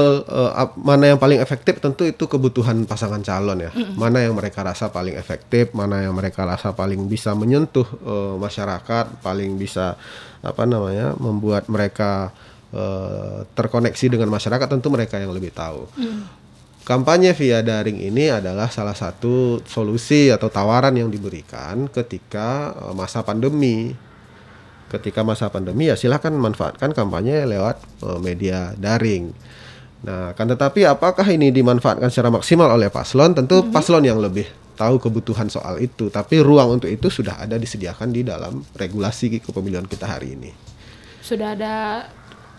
Eh, eh, mana yang paling efektif tentu itu kebutuhan pasangan calon ya. Mm. Mana yang mereka rasa paling efektif, mana yang mereka rasa paling bisa menyentuh uh, masyarakat, paling bisa apa namanya membuat mereka uh, terkoneksi dengan masyarakat tentu mereka yang lebih tahu. Mm. Kampanye via daring ini adalah salah satu solusi atau tawaran yang diberikan ketika masa pandemi ketika masa pandemi ya silahkan manfaatkan kampanye lewat media daring. Nah, kan tetapi apakah ini dimanfaatkan secara maksimal oleh paslon? Tentu mm -hmm. paslon yang lebih tahu kebutuhan soal itu, tapi ruang untuk itu sudah ada disediakan di dalam regulasi kepemiluan kita hari ini. Sudah ada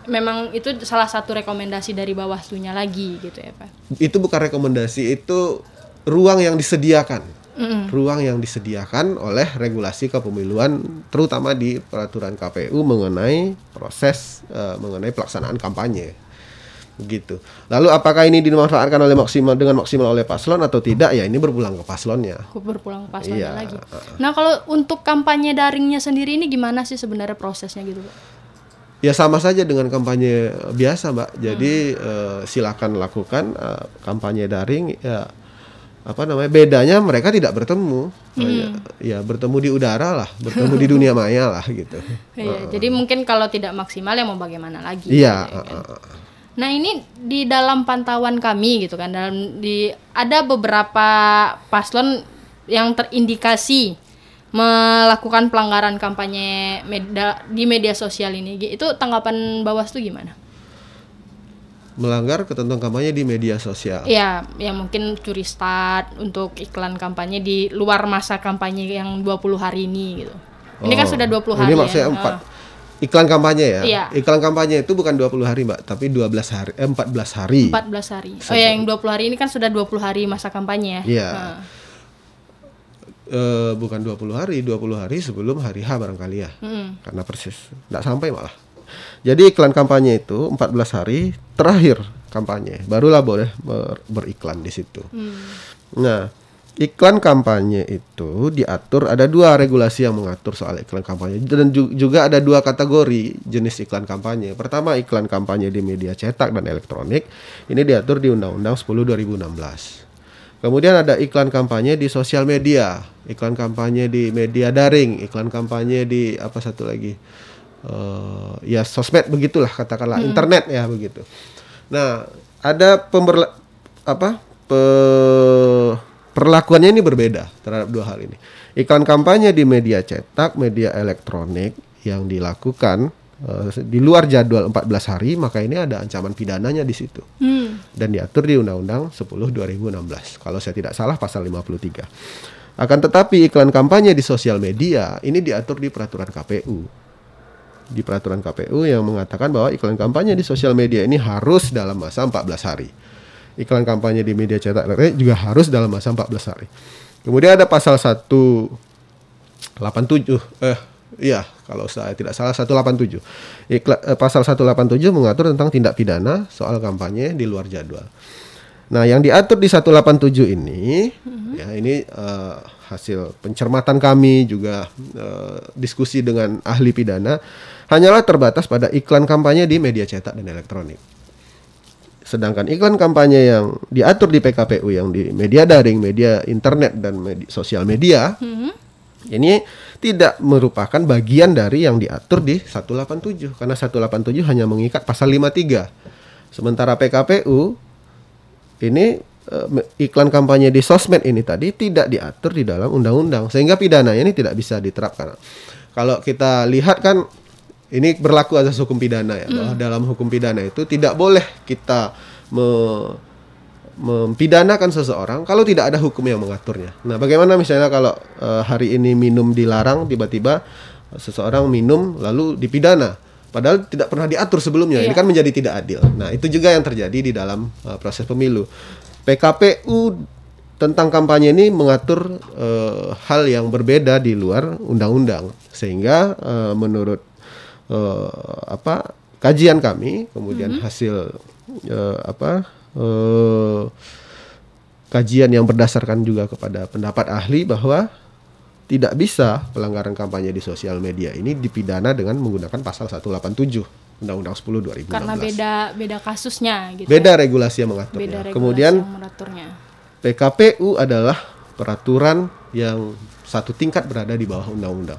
memang itu salah satu rekomendasi dari Bawaslunya lagi gitu ya, Pak. Itu bukan rekomendasi, itu ruang yang disediakan. Mm -hmm. Ruang yang disediakan oleh regulasi kepemiluan terutama di peraturan KPU mengenai proses uh, mengenai pelaksanaan kampanye begitu. Lalu apakah ini dimanfaatkan oleh maksimal dengan maksimal oleh paslon atau tidak? Ya ini berpulang ke paslonnya. Berpulang ke paslonnya iya. lagi. Nah kalau untuk kampanye daringnya sendiri ini gimana sih sebenarnya prosesnya gitu, Pak? Ya sama saja dengan kampanye biasa, Mbak. Jadi hmm. uh, silakan lakukan uh, kampanye daring. Ya, apa namanya bedanya mereka tidak bertemu hmm. ya, ya bertemu di udara lah bertemu di dunia maya lah gitu Iya. uh. jadi mungkin kalau tidak maksimal ya mau bagaimana lagi iya ya, kan? uh, uh. Nah ini di dalam pantauan kami gitu kan dalam di ada beberapa paslon yang terindikasi melakukan pelanggaran kampanye meda, di media sosial ini itu tanggapan Bawaslu gimana? Melanggar ketentuan kampanye di media sosial. Iya, ya mungkin curi start untuk iklan kampanye di luar masa kampanye yang 20 hari ini gitu. Oh, ini kan oh. sudah 20 hari. Ini maksudnya ya. 4, Iklan kampanye ya? Iya. Iklan kampanye itu bukan 20 hari, Mbak, tapi 12 hari, eh, 14 hari. 14 hari. Oh, ya, yang 20 hari ini kan sudah 20 hari masa kampanye ya. Iya. Nah. E, bukan 20 hari, 20 hari sebelum hari H barangkali ya. Hmm. Karena persis. Nggak sampai malah. Jadi iklan kampanye itu 14 hari terakhir kampanye, barulah boleh ber beriklan di situ. Hmm. Nah, Iklan kampanye itu diatur ada dua regulasi yang mengatur soal iklan kampanye dan juga ada dua kategori jenis iklan kampanye. Pertama iklan kampanye di media cetak dan elektronik ini diatur di Undang-Undang 10 2016. Kemudian ada iklan kampanye di sosial media, iklan kampanye di media daring, iklan kampanye di apa satu lagi uh, ya sosmed begitulah katakanlah hmm. internet ya begitu. Nah ada pemberla apa pe perlakuannya ini berbeda terhadap dua hal ini. Iklan kampanye di media cetak, media elektronik yang dilakukan uh, di luar jadwal 14 hari, maka ini ada ancaman pidananya di situ. Hmm. Dan diatur di Undang-Undang 10 2016. Kalau saya tidak salah pasal 53. Akan tetapi iklan kampanye di sosial media ini diatur di peraturan KPU. Di peraturan KPU yang mengatakan bahwa iklan kampanye di sosial media ini harus dalam masa 14 hari iklan kampanye di media cetak elektronik juga harus dalam masa 14 hari. Kemudian ada pasal 187 eh Iya, kalau saya tidak salah 187. Ikla, eh, pasal 187 mengatur tentang tindak pidana soal kampanye di luar jadwal. Nah, yang diatur di 187 ini, mm-hmm. ya ini eh, hasil pencermatan kami juga uh, diskusi dengan ahli pidana, hanyalah terbatas pada iklan kampanye di media cetak dan elektronik. Sedangkan iklan kampanye yang diatur di PKPU yang di media daring, media internet dan media, sosial media hmm. ini tidak merupakan bagian dari yang diatur di 187 karena 187 hanya mengikat pasal 53. Sementara PKPU ini e, iklan kampanye di sosmed ini tadi tidak diatur di dalam undang-undang sehingga pidananya ini tidak bisa diterapkan. Kalau kita lihat kan ini berlaku asas hukum pidana ya. Mm. dalam hukum pidana itu tidak boleh kita me mempidanakan seseorang kalau tidak ada hukum yang mengaturnya. Nah, bagaimana misalnya kalau uh, hari ini minum dilarang tiba-tiba seseorang minum lalu dipidana padahal tidak pernah diatur sebelumnya. Iya. Ini kan menjadi tidak adil. Nah, itu juga yang terjadi di dalam uh, proses pemilu. PKPU tentang kampanye ini mengatur uh, hal yang berbeda di luar undang-undang sehingga uh, menurut uh, apa kajian kami, kemudian mm -hmm. hasil uh, apa uh, kajian yang berdasarkan juga kepada pendapat ahli bahwa tidak bisa pelanggaran kampanye di sosial media ini dipidana dengan menggunakan pasal 187 Undang-Undang 10 2016. Karena beda beda kasusnya gitu. Beda ya. regulasi yang mengaturnya. Beda regulasi Kemudian yang mengaturnya. PKPU adalah peraturan yang satu tingkat berada di bawah undang-undang.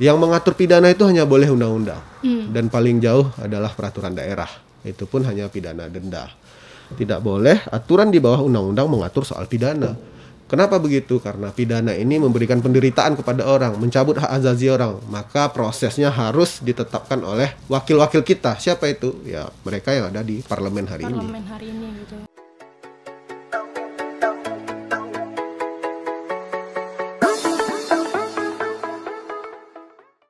Yang mengatur pidana itu hanya boleh undang-undang hmm. dan paling jauh adalah peraturan daerah. Itu pun hanya pidana denda. Tidak boleh aturan di bawah undang-undang mengatur soal pidana. Kenapa begitu? Karena pidana ini memberikan penderitaan kepada orang, mencabut hak azazi orang, maka prosesnya harus ditetapkan oleh wakil-wakil kita. Siapa itu? Ya, mereka yang ada di parlemen hari parlemen ini. Hari ini gitu.